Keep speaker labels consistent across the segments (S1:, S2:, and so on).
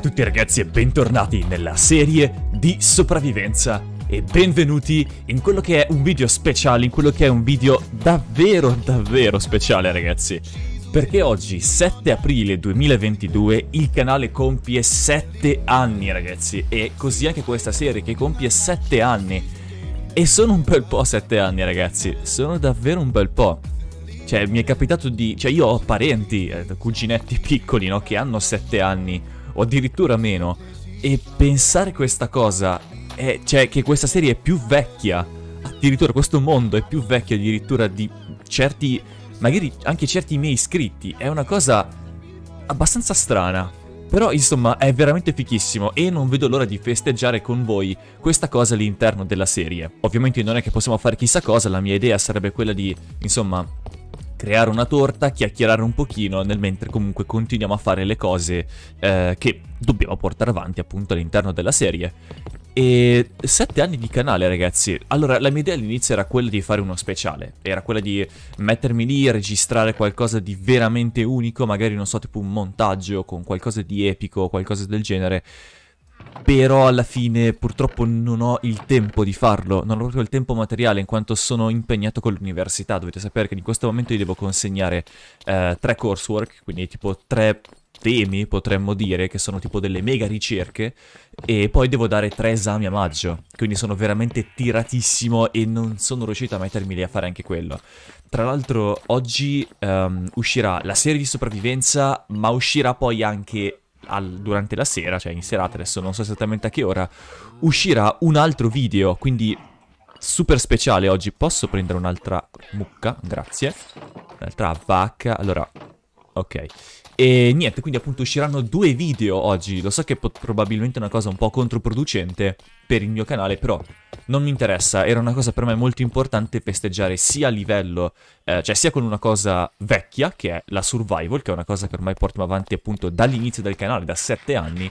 S1: a tutti ragazzi e bentornati nella serie di sopravvivenza e benvenuti in quello che è un video speciale, in quello che è un video davvero davvero speciale ragazzi perché oggi, 7 aprile 2022, il canale compie 7 anni ragazzi e così anche questa serie che compie 7 anni e sono un bel po' 7 anni ragazzi, sono davvero un bel po' cioè mi è capitato di... cioè io ho parenti, eh, cuginetti piccoli, no, che hanno 7 anni o addirittura meno. E pensare questa cosa, è, cioè che questa serie è più vecchia, addirittura questo mondo è più vecchio addirittura di certi, magari anche certi miei iscritti, è una cosa abbastanza strana. Però insomma è veramente fichissimo e non vedo l'ora di festeggiare con voi questa cosa all'interno della serie. Ovviamente non è che possiamo fare chissà cosa, la mia idea sarebbe quella di, insomma, creare una torta, chiacchierare un pochino, nel mentre comunque continuiamo a fare le cose eh, che dobbiamo portare avanti appunto all'interno della serie. E sette anni di canale ragazzi, allora la mia idea all'inizio era quella di fare uno speciale, era quella di mettermi lì, registrare qualcosa di veramente unico, magari non so tipo un montaggio con qualcosa di epico, qualcosa del genere, però alla fine purtroppo non ho il tempo di farlo, non ho proprio il tempo materiale in quanto sono impegnato con l'università, dovete sapere che in questo momento io devo consegnare eh, tre coursework, quindi tipo tre temi potremmo dire che sono tipo delle mega ricerche e poi devo dare tre esami a maggio, quindi sono veramente tiratissimo e non sono riuscito a mettermi lì a fare anche quello. Tra l'altro oggi um, uscirà la serie di sopravvivenza ma uscirà poi anche al, durante la sera, cioè in serata, adesso non so esattamente a che ora, uscirà un altro video, quindi super speciale oggi. Posso prendere un'altra mucca? Grazie. Un'altra vacca. Allora, Ok. E niente, quindi appunto usciranno due video oggi. Lo so che probabilmente è una cosa un po' controproducente per il mio canale, però non mi interessa. Era una cosa per me molto importante festeggiare sia a livello, eh, cioè sia con una cosa vecchia, che è la survival, che è una cosa che ormai portiamo avanti appunto dall'inizio del canale, da sette anni,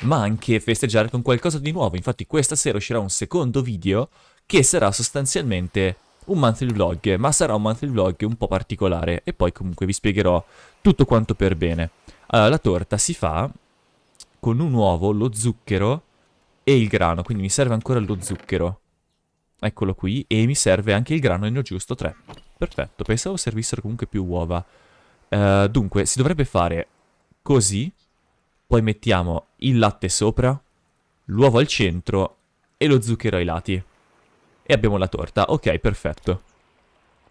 S1: ma anche festeggiare con qualcosa di nuovo. Infatti questa sera uscirà un secondo video che sarà sostanzialmente un monthly vlog, ma sarà un monthly vlog un po' particolare e poi comunque vi spiegherò tutto quanto per bene. Allora, la torta si fa con un uovo, lo zucchero e il grano, quindi mi serve ancora lo zucchero. Eccolo qui, e mi serve anche il grano e ne ho giusto tre. Perfetto, pensavo servissero comunque più uova. Uh, dunque, si dovrebbe fare così, poi mettiamo il latte sopra, l'uovo al centro e lo zucchero ai lati. E abbiamo la torta, ok, perfetto.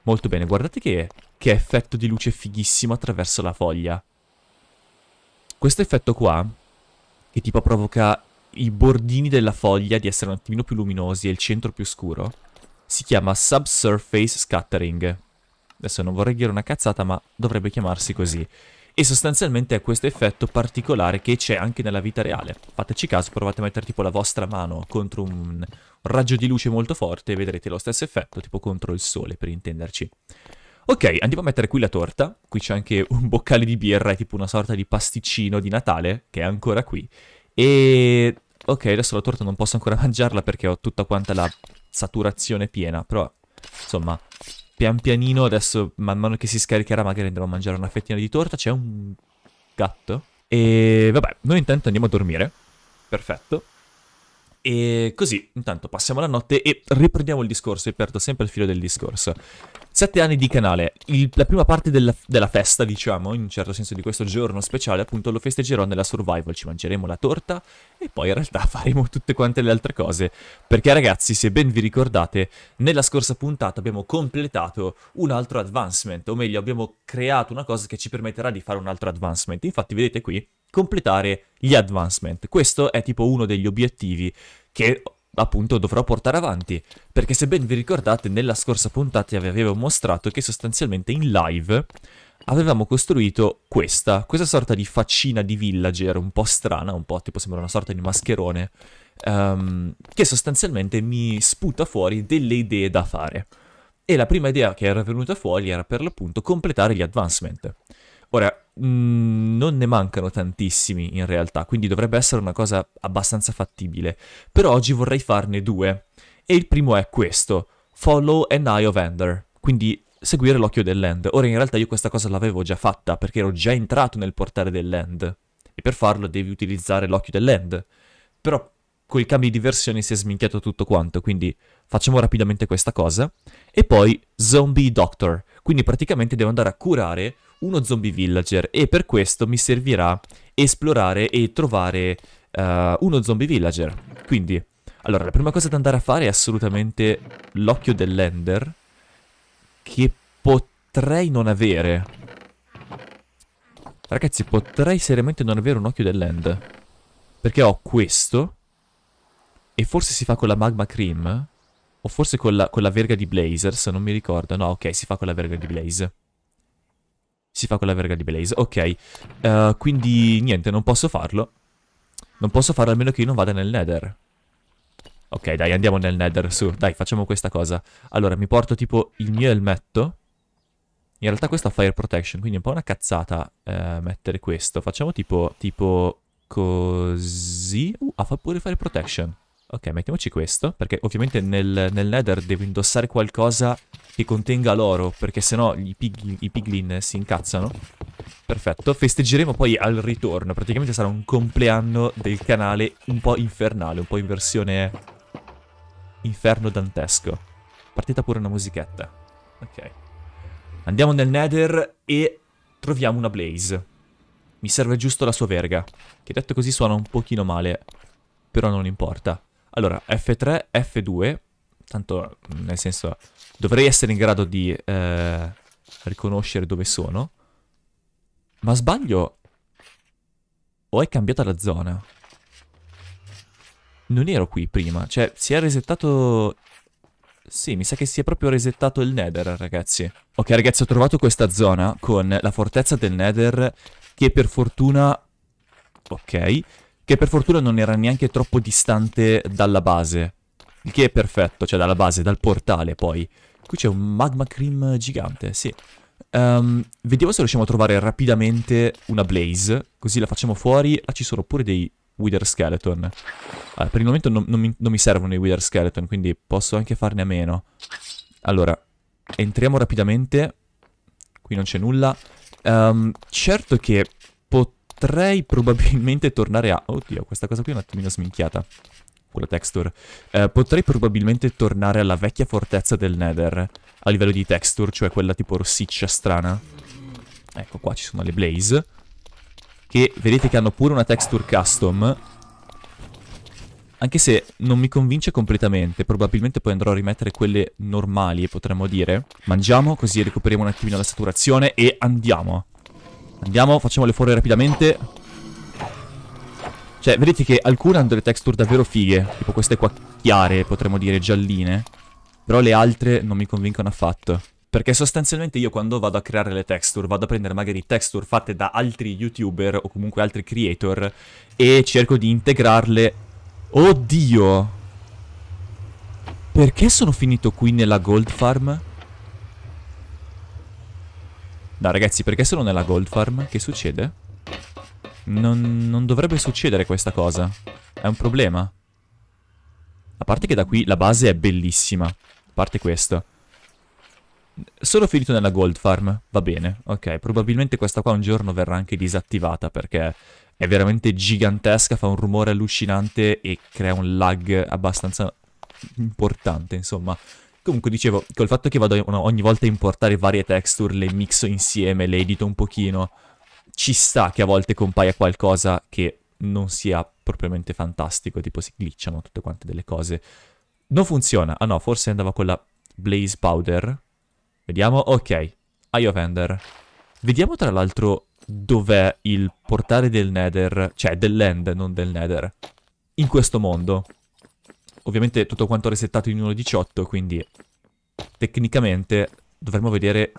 S1: Molto bene, guardate che, che effetto di luce fighissimo attraverso la foglia. Questo effetto qua, che tipo provoca i bordini della foglia di essere un attimino più luminosi e il centro più scuro, si chiama Subsurface Scattering. Adesso non vorrei dire una cazzata, ma dovrebbe chiamarsi così. E sostanzialmente è questo effetto particolare che c'è anche nella vita reale. Fateci caso, provate a mettere tipo la vostra mano contro un raggio di luce molto forte e vedrete lo stesso effetto, tipo contro il sole, per intenderci. Ok, andiamo a mettere qui la torta. Qui c'è anche un boccale di birra, è tipo una sorta di pasticcino di Natale, che è ancora qui. E... Ok, adesso la torta non posso ancora mangiarla perché ho tutta quanta la saturazione piena, però... Insomma, pian pianino, adesso man mano che si scaricherà magari andremo a mangiare una fettina di torta, c'è un gatto. E vabbè, noi intanto andiamo a dormire. Perfetto. E così, intanto passiamo la notte e riprendiamo il discorso, e perdo sempre il filo del discorso. Sette anni di canale, il, la prima parte della, della, festa, diciamo, in un certo senso di questo giorno speciale, appunto lo festeggerò nella survival, ci mangeremo la torta e poi in realtà faremo tutte quante le altre cose. Perché ragazzi, se ben vi ricordate, nella scorsa puntata abbiamo completato un altro advancement, o meglio abbiamo creato una cosa che ci permetterà di fare un altro advancement. Infatti vedete qui, completare gli advancement. Questo è tipo uno degli obiettivi che appunto dovrò portare avanti, perché se ben vi ricordate nella scorsa puntata vi avevo mostrato che sostanzialmente in live avevamo costruito questa, questa sorta di faccina di villager un po' strana, un po' tipo sembra una sorta di mascherone, um, che sostanzialmente mi sputa fuori delle idee da fare. E la prima idea che era venuta fuori era per l'appunto completare gli advancement. Ora, mm, non ne mancano tantissimi in realtà, quindi dovrebbe essere una cosa abbastanza fattibile. Però oggi vorrei farne due. E il primo è questo, Follow an Eye of Ender, quindi seguire l'occhio dell'End. Ora in realtà io questa cosa l'avevo già fatta perché ero già entrato nel portale dell'End e per farlo devi utilizzare l'occhio dell'End. Però col cambio di versione si è sminchiato tutto quanto, quindi facciamo rapidamente questa cosa. E poi Zombie Doctor, quindi praticamente devo andare a curare uno zombie villager e per questo mi servirà esplorare e trovare uh, uno zombie villager. Quindi, allora, la prima cosa da andare a fare è assolutamente l'occhio dell'ender che potrei non avere. Ragazzi, potrei seriamente non avere un occhio dell'end. Perché ho questo e forse si fa con la magma cream o forse con la, con la verga di blazer, se non mi ricordo. No, ok, si fa con la verga di blaze si fa con la verga di Blaze. Ok, uh, quindi niente, non posso farlo. Non posso farlo almeno che io non vada nel nether. Ok, dai, andiamo nel nether, su, dai, facciamo questa cosa. Allora, mi porto tipo il mio elmetto. In realtà questo ha fire protection, quindi è un po' una cazzata eh, mettere questo. Facciamo tipo, tipo così. Uh, fa pure fire protection. Ok, mettiamoci questo, perché ovviamente nel, nel nether devo indossare qualcosa che contenga l'oro, perché sennò i, pig, i piglin si incazzano. Perfetto, festeggeremo poi al ritorno, praticamente sarà un compleanno del canale un po' infernale, un po' in versione inferno dantesco. Partita pure una musichetta. Ok. Andiamo nel nether e troviamo una blaze. Mi serve giusto la sua verga, che detto così suona un pochino male, però non importa. Allora, F3, F2, tanto mm, nel senso dovrei essere in grado di eh, riconoscere dove sono, ma sbaglio o è cambiata la zona? Non ero qui prima, cioè si è resettato... Sì, mi sa che si è proprio resettato il Nether, ragazzi. Ok, ragazzi, ho trovato questa zona con la fortezza del Nether che per fortuna... Ok, che per fortuna non era neanche troppo distante dalla base. Il che è perfetto, cioè dalla base, dal portale poi. Qui c'è un magma cream gigante, sì. Um, vediamo se riusciamo a trovare rapidamente una blaze, così la facciamo fuori. Ah, ci sono pure dei wither skeleton. Allora, ah, per il momento non, non, mi, non mi servono i wither skeleton, quindi posso anche farne a meno. Allora, entriamo rapidamente. Qui non c'è nulla. Um, certo che potrei probabilmente tornare a... Oddio, questa cosa qui è un attimino sminchiata. Quella texture. Eh, potrei probabilmente tornare alla vecchia fortezza del Nether. A livello di texture, cioè quella tipo rossiccia strana. Ecco, qua ci sono le blaze. Che vedete che hanno pure una texture custom. Anche se non mi convince completamente, probabilmente poi andrò a rimettere quelle normali, potremmo dire. Mangiamo, così recuperiamo un attimino la saturazione e andiamo. Andiamo, facciamo le forre rapidamente Cioè, vedete che alcune hanno delle texture davvero fighe Tipo queste qua chiare, potremmo dire, gialline Però le altre non mi convincono affatto perché sostanzialmente io quando vado a creare le texture, vado a prendere magari texture fatte da altri youtuber o comunque altri creator e cerco di integrarle... Oddio! Perché sono finito qui nella gold farm? Dai ragazzi, perché sono nella gold farm? Che succede? Non, non dovrebbe succedere questa cosa. È un problema. A parte che da qui la base è bellissima. A parte questo. Sono finito nella gold farm. Va bene, ok. Probabilmente questa qua un giorno verrà anche disattivata perché è veramente gigantesca, fa un rumore allucinante e crea un lag abbastanza importante, insomma. Comunque dicevo, col fatto che vado ogni volta a importare varie texture, le mixo insieme, le edito un pochino, ci sta che a volte compaia qualcosa che non sia propriamente fantastico, tipo si glitchano tutte quante delle cose. Non funziona. Ah no, forse andava con la Blaze Powder. Vediamo, ok. Eye of Ender. Vediamo tra l'altro dov'è il portale del Nether, cioè dell'End, non del Nether, in questo mondo. Ovviamente tutto quanto resettato in 1.18, quindi tecnicamente dovremmo vedere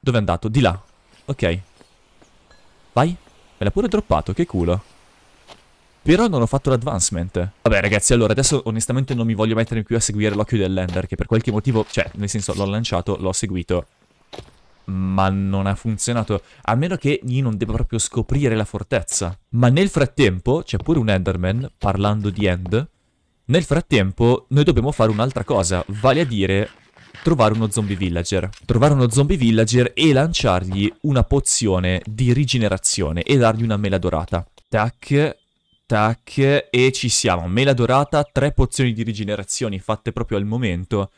S1: dove è andato. Di là. Ok. Vai. Me l'ha pure droppato, che culo. Però non ho fatto l'advancement. Vabbè ragazzi, allora adesso onestamente non mi voglio mettere più a seguire l'occhio del dell'Ender, che per qualche motivo, cioè, nel senso, l'ho lanciato, l'ho seguito, ma non ha funzionato. A meno che io non debba proprio scoprire la fortezza. Ma nel frattempo c'è pure un Enderman, parlando di End, nel frattempo noi dobbiamo fare un'altra cosa, vale a dire trovare uno zombie villager. Trovare uno zombie villager e lanciargli una pozione di rigenerazione e dargli una mela dorata. Tac, tac, e ci siamo. Mela dorata, tre pozioni di rigenerazione fatte proprio al momento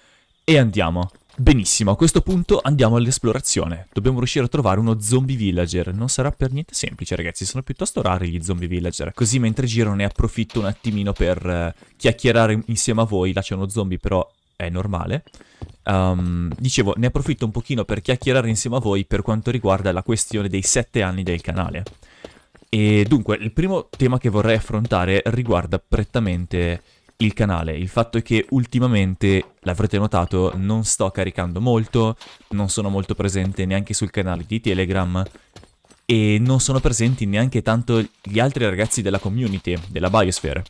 S1: e andiamo. Benissimo, a questo punto andiamo all'esplorazione. Dobbiamo riuscire a trovare uno zombie villager. Non sarà per niente semplice, ragazzi. Sono piuttosto rari gli zombie villager. Così mentre giro ne approfitto un attimino per eh, chiacchierare insieme a voi. Là c'è uno zombie, però è normale. Um, dicevo, ne approfitto un pochino per chiacchierare insieme a voi per quanto riguarda la questione dei sette anni del canale. E dunque, il primo tema che vorrei affrontare riguarda prettamente il canale. Il fatto è che ultimamente, l'avrete notato, non sto caricando molto, non sono molto presente neanche sul canale di Telegram e non sono presenti neanche tanto gli altri ragazzi della community, della Biosphere.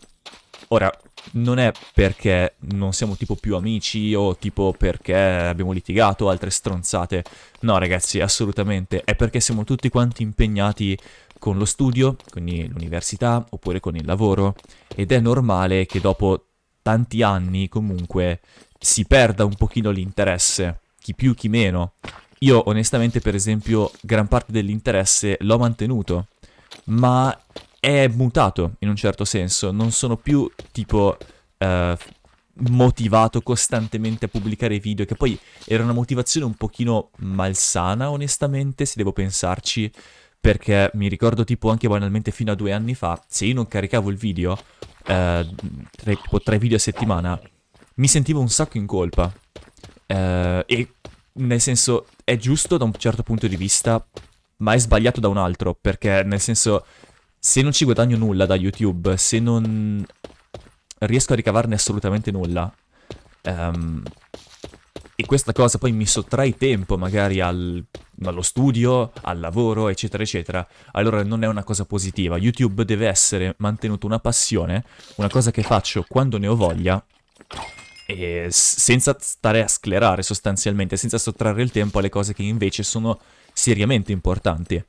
S1: Ora, non è perché non siamo tipo più amici o tipo perché abbiamo litigato o altre stronzate. No ragazzi, assolutamente. È perché siamo tutti quanti impegnati con lo studio, quindi l'università, oppure con il lavoro, ed è normale che dopo tanti anni comunque si perda un pochino l'interesse, chi più chi meno. Io onestamente per esempio gran parte dell'interesse l'ho mantenuto, ma è mutato in un certo senso, non sono più tipo... Eh, motivato costantemente a pubblicare video, che poi era una motivazione un pochino malsana, onestamente, se devo pensarci, perché mi ricordo tipo anche banalmente fino a due anni fa, se io non caricavo il video, eh, tre, tipo tre video a settimana, mi sentivo un sacco in colpa. Eh, e nel senso, è giusto da un certo punto di vista, ma è sbagliato da un altro, perché nel senso, se non ci guadagno nulla da YouTube, se non riesco a ricavarne assolutamente nulla, ehm, di questa cosa poi mi sottrae tempo magari al, allo studio, al lavoro, eccetera, eccetera, allora non è una cosa positiva. YouTube deve essere mantenuto una passione, una cosa che faccio quando ne ho voglia, e senza stare a sclerare sostanzialmente, senza sottrarre il tempo alle cose che invece sono seriamente importanti.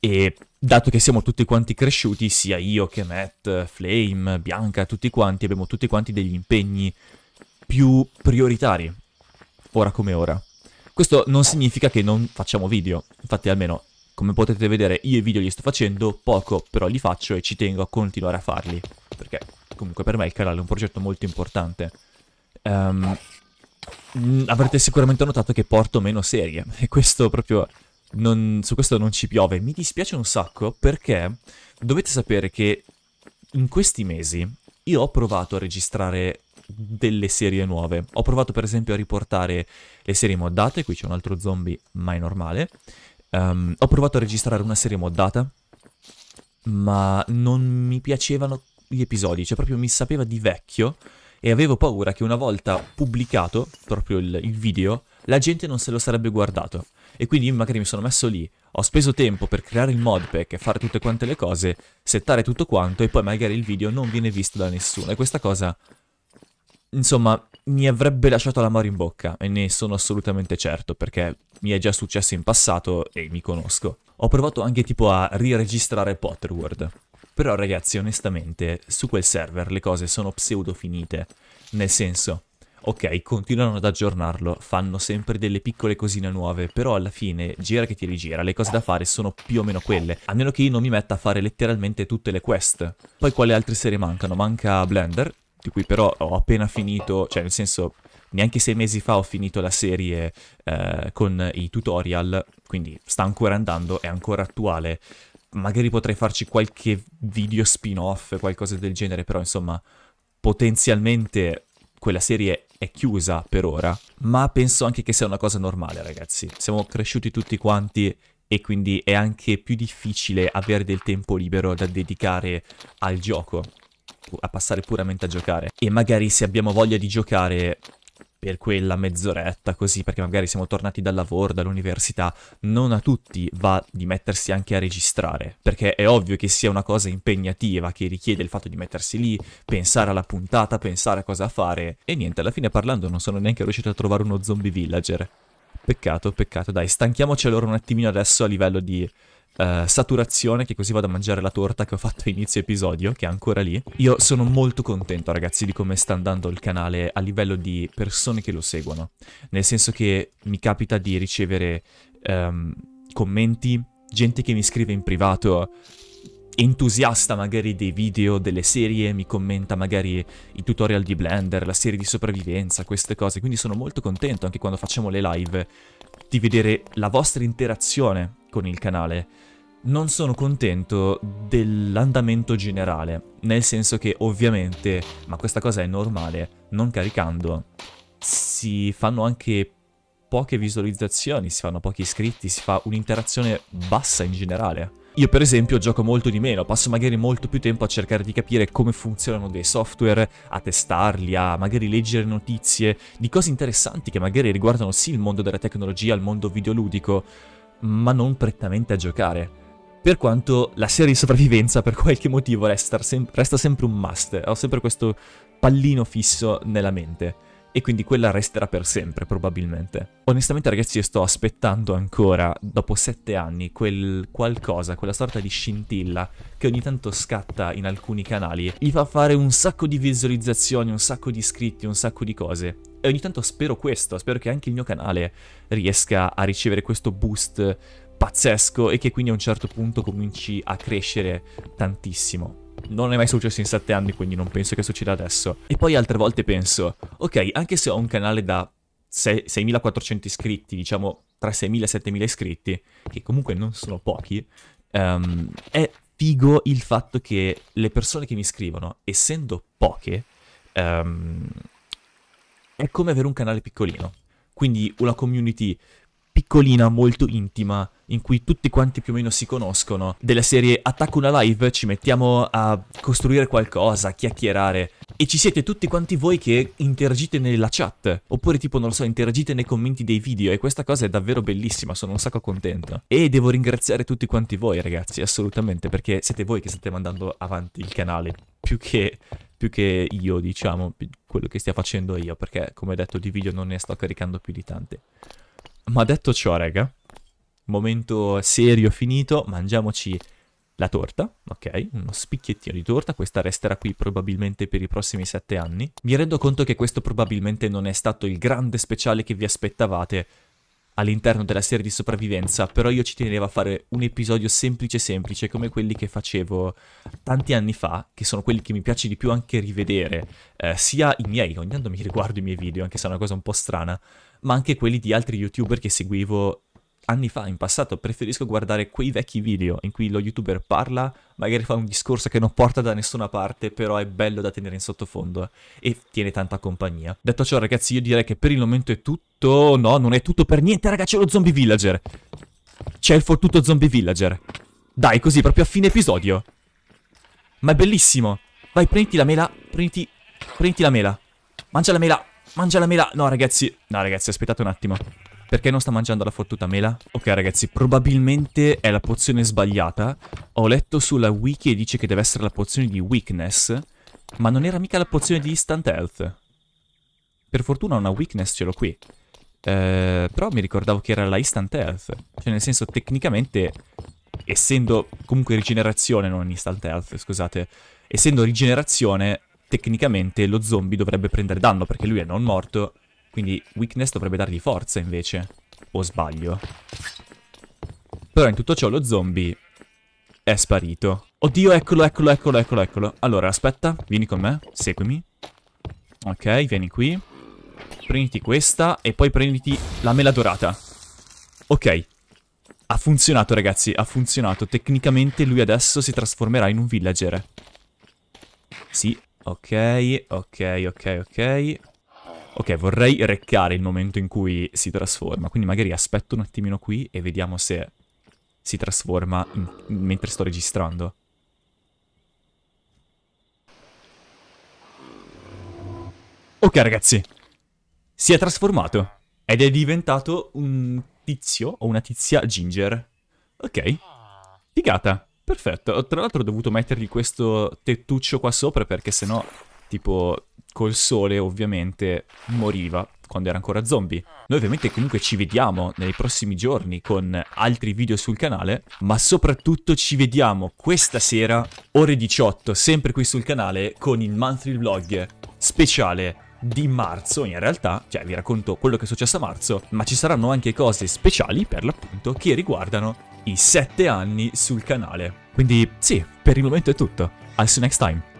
S1: E dato che siamo tutti quanti cresciuti, sia io che Matt, Flame, Bianca, tutti quanti, abbiamo tutti quanti degli impegni più prioritari ora come ora. Questo non significa che non facciamo video, infatti almeno come potete vedere io i video li sto facendo, poco però li faccio e ci tengo a continuare a farli, perché comunque per me il canale è un progetto molto importante. Um, avrete sicuramente notato che porto meno serie e questo proprio non, su questo non ci piove. Mi dispiace un sacco perché dovete sapere che in questi mesi io ho provato a registrare delle serie nuove. Ho provato per esempio a riportare le serie moddate, qui c'è un altro zombie, mai normale. Um, ho provato a registrare una serie moddata, ma non mi piacevano gli episodi, cioè proprio mi sapeva di vecchio e avevo paura che una volta pubblicato proprio il, il video, la gente non se lo sarebbe guardato. E quindi io magari mi sono messo lì, ho speso tempo per creare il modpack, fare tutte quante le cose, settare tutto quanto e poi magari il video non viene visto da nessuno. E questa cosa insomma, mi avrebbe lasciato la l'amaro in bocca e ne sono assolutamente certo perché mi è già successo in passato e mi conosco. Ho provato anche tipo a riregistrare Potterworld. Però ragazzi, onestamente, su quel server le cose sono pseudo finite. Nel senso, ok, continuano ad aggiornarlo, fanno sempre delle piccole cosine nuove, però alla fine, gira che ti rigira, le cose da fare sono più o meno quelle, a meno che io non mi metta a fare letteralmente tutte le quest. Poi quale altre serie mancano? Manca Blender, di cui però ho appena finito, cioè nel senso neanche sei mesi fa ho finito la serie eh, con i tutorial, quindi sta ancora andando, è ancora attuale. Magari potrei farci qualche video spin-off, qualcosa del genere, però insomma, potenzialmente quella serie è chiusa per ora, ma penso anche che sia una cosa normale, ragazzi. Siamo cresciuti tutti quanti e quindi è anche più difficile avere del tempo libero da dedicare al gioco a passare puramente a giocare. E magari se abbiamo voglia di giocare per quella mezz'oretta così, perché magari siamo tornati dal lavoro, dall'università, non a tutti va di mettersi anche a registrare, perché è ovvio che sia una cosa impegnativa, che richiede il fatto di mettersi lì, pensare alla puntata, pensare a cosa fare, e niente, alla fine parlando non sono neanche riuscito a trovare uno zombie villager. Peccato, peccato, dai, stanchiamoci allora un attimino adesso a livello di uh, saturazione che così vado a mangiare la torta che ho fatto a inizio episodio, che è ancora lì. Io sono molto contento, ragazzi, di come sta andando il canale a livello di persone che lo seguono. Nel senso che mi capita di ricevere um, commenti, gente che mi scrive in privato entusiasta magari dei video, delle serie, mi commenta magari i tutorial di Blender, la serie di sopravvivenza, queste cose, quindi sono molto contento anche quando facciamo le live di vedere la vostra interazione con il canale. Non sono contento dell'andamento generale, nel senso che ovviamente, ma questa cosa è normale, non caricando si fanno anche poche visualizzazioni, si fanno pochi iscritti, si fa un'interazione bassa in generale. Io per esempio gioco molto di meno, passo magari molto più tempo a cercare di capire come funzionano dei software, a testarli, a magari leggere notizie di cose interessanti che magari riguardano sì il mondo della tecnologia, il mondo videoludico, ma non prettamente a giocare. Per quanto la serie di sopravvivenza per qualche motivo resta, sem- resta sempre un must, ho sempre questo pallino fisso nella mente e quindi quella resterà per sempre probabilmente. Onestamente ragazzi io sto aspettando ancora, dopo sette anni, quel qualcosa, quella sorta di scintilla che ogni tanto scatta in alcuni canali, gli fa fare un sacco di visualizzazioni, un sacco di iscritti, un sacco di cose e ogni tanto spero questo, spero che anche il mio canale riesca a ricevere questo boost pazzesco e che quindi a un certo punto cominci a crescere tantissimo. Non è mai successo in sette anni, quindi non penso che succeda adesso. E poi altre volte penso, ok, anche se ho un canale da 6400 iscritti, diciamo tra 6.000 e 7.000 iscritti, che comunque non sono pochi, um, è figo il fatto che le persone che mi scrivono, essendo poche, um, è come avere un canale piccolino. Quindi una community piccolina, molto intima, in cui tutti quanti più o meno si conoscono. Della serie attacco una live, ci mettiamo a costruire qualcosa, a chiacchierare. E ci siete tutti quanti voi che interagite nella chat. Oppure tipo, non lo so, interagite nei commenti dei video. E questa cosa è davvero bellissima, sono un sacco contento. E devo ringraziare tutti quanti voi ragazzi, assolutamente, perché siete voi che state mandando avanti il canale. Più che più che io, diciamo, quello che stia facendo io, perché come detto di video non ne sto caricando più di tante. Ma detto ciò, raga, momento serio finito, mangiamoci la torta, ok? Uno spicchiettino di torta, questa resterà qui probabilmente per i prossimi sette anni. Mi rendo conto che questo probabilmente non è stato il grande speciale che vi aspettavate, all'interno della serie di sopravvivenza, però io ci tenevo a fare un episodio semplice semplice come quelli che facevo tanti anni fa, che sono quelli che mi piace di più anche rivedere, eh, sia i miei, ogni tanto mi riguardo i miei video, anche se è una cosa un po' strana, ma anche quelli di altri youtuber che seguivo anni fa, in passato, preferisco guardare quei vecchi video in cui lo youtuber parla, magari fa un discorso che non porta da nessuna parte, però è bello da tenere in sottofondo e tiene tanta compagnia. Detto ciò ragazzi, io direi che per il momento è tutto, no, non è tutto per niente ragazzi, c'è lo zombie villager! C'è il fottuto zombie villager! Dai, così, proprio a fine episodio! Ma è bellissimo! Vai, prenditi la mela, prenditi, prenditi la mela! Mangia la mela, mangia la mela! No ragazzi, no ragazzi, aspettate un attimo... Perché non sta mangiando la fottuta mela? Ok ragazzi, probabilmente è la pozione sbagliata. Ho letto sulla wiki e dice che deve essere la pozione di weakness, ma non era mica la pozione di instant health. Per fortuna una weakness ce l'ho qui. Eh, però mi ricordavo che era la instant health. Cioè nel senso, tecnicamente, essendo comunque rigenerazione, non instant health, scusate, essendo rigenerazione, tecnicamente lo zombie dovrebbe prendere danno perché lui è non morto quindi weakness dovrebbe dargli forza invece. O sbaglio. Però in tutto ciò lo zombie è sparito. Oddio, eccolo, eccolo, eccolo, eccolo, eccolo. Allora, aspetta, vieni con me, seguimi. Ok, vieni qui. Prenditi questa e poi prenditi la mela dorata. Ok. Ha funzionato, ragazzi, ha funzionato. Tecnicamente lui adesso si trasformerà in un villager. Sì, ok, ok, ok, ok. Ok, vorrei reccare il momento in cui si trasforma, quindi magari aspetto un attimino qui e vediamo se si trasforma in... mentre sto registrando. Ok ragazzi, si è trasformato ed è diventato un tizio o una tizia ginger. Ok, figata, perfetto. Tra l'altro ho dovuto mettergli questo tettuccio qua sopra perché sennò tipo col sole ovviamente moriva quando era ancora zombie. Noi ovviamente comunque ci vediamo nei prossimi giorni con altri video sul canale, ma soprattutto ci vediamo questa sera, ore 18, sempre qui sul canale, con il monthly vlog speciale di marzo in realtà, cioè vi racconto quello che è successo a marzo, ma ci saranno anche cose speciali per l'appunto che riguardano i sette anni sul canale. Quindi sì, per il momento è tutto. I'll see you next time.